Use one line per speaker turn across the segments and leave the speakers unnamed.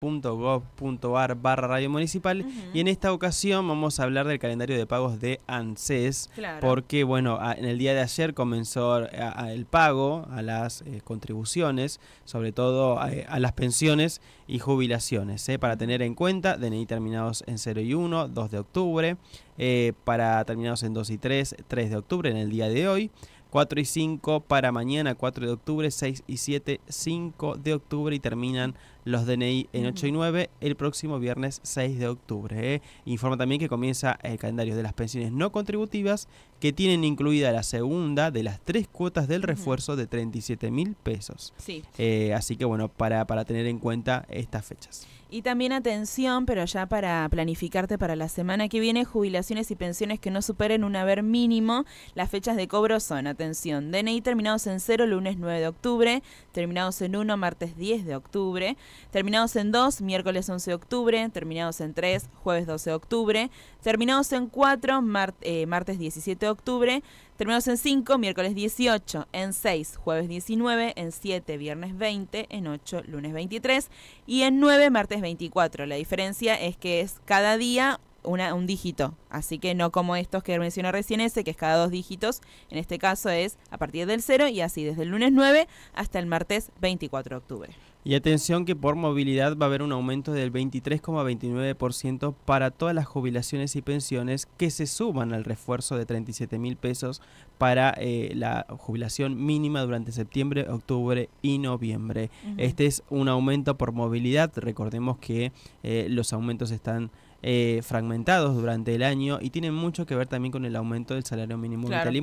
.gov.ar barra radio municipal y en esta ocasión vamos a hablar del calendario de pagos de ANSES porque bueno en el día de ayer comenzó eh, el pago a las eh, contribuciones sobre todo eh, a, las pensiones y jubilaciones eh, para tener en cuenta DNI terminados en 0 y 1 2 de octubre para terminados en 2 y 3 3 de octubre en el día de hoy 4 y 5 para mañana 4 de octubre, 6 y 7, 5 de octubre y terminan los DNI en 8 y 9 el próximo viernes 6 de octubre. ¿eh? Informa también que comienza el calendario de las pensiones no contributivas que tienen incluida la segunda de las tres cuotas del refuerzo de 37 mil pesos. Eh, así que bueno, para, para tener en cuenta estas fechas.
Y también atención, pero ya para planificarte para la semana que viene, jubilaciones y pensiones que no superen un haber mínimo. Las fechas de cobro son, atención, DNI terminados en 0 lunes 9 de octubre, terminados en 1 martes 10 de octubre, terminados en 2, miércoles 11 de octubre, terminados en 3, jueves 12 de octubre, terminados en 4, eh, martes 17 de octubre, terminados en 5, miércoles 18, en 6, jueves 19, en 7, viernes 20, en 8, lunes 23 y en 9, martes 24. La diferencia es que es cada día un dígito. Así que no como estos que mencioné recién ese, que es cada dos dígitos. En este caso es a partir del 0 y así desde el lunes 9 hasta el martes 24 de octubre.
Y atención que por movilidad va a haber un aumento del 23,29% para todas las jubilaciones y pensiones que se suban al refuerzo de 37 mil pesos para eh, la jubilación mínima durante septiembre, octubre y noviembre. Este es un aumento por movilidad. Recordemos que eh, los aumentos están eh, fragmentados durante el año y tienen mucho que ver también con el aumento del salario mínimo del vital y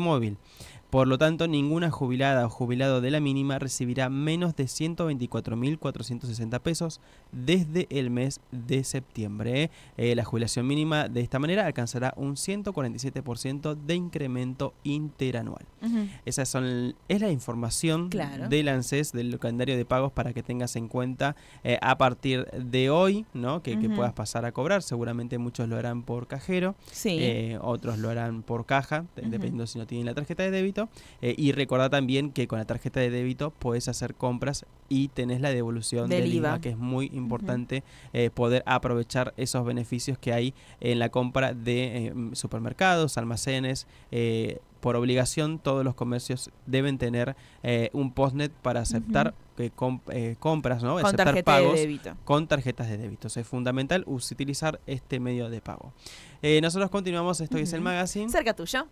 por lo tanto, ninguna jubilada o jubilado de la mínima recibirá menos de 124.460 pesos desde el mes de septiembre. Eh, la jubilación mínima de esta manera alcanzará un 147% de incremento interanual. Esa son, es la información del ANSES, del calendario de pagos, para que tengas en cuenta eh, a partir de hoy, ¿no? Que, puedas pasar a cobrar. Seguramente muchos lo harán por cajero, eh, otros lo harán por caja, dependiendo si no tienen la tarjeta de débito eh, y recordá también que con la tarjeta de débito Puedes hacer compras y tenés la devolución del, IVA. que es muy importante eh, poder aprovechar esos beneficios que hay en la compra de em, supermercados, almacenes. Eh, por obligación, todos los comercios deben tener un postnet para aceptar compras, ¿no? Con aceptar pagos con tarjetas de débito. es fundamental utilizar este medio de pago. nosotros continuamos, esto es el magazine.
Cerca tuyo.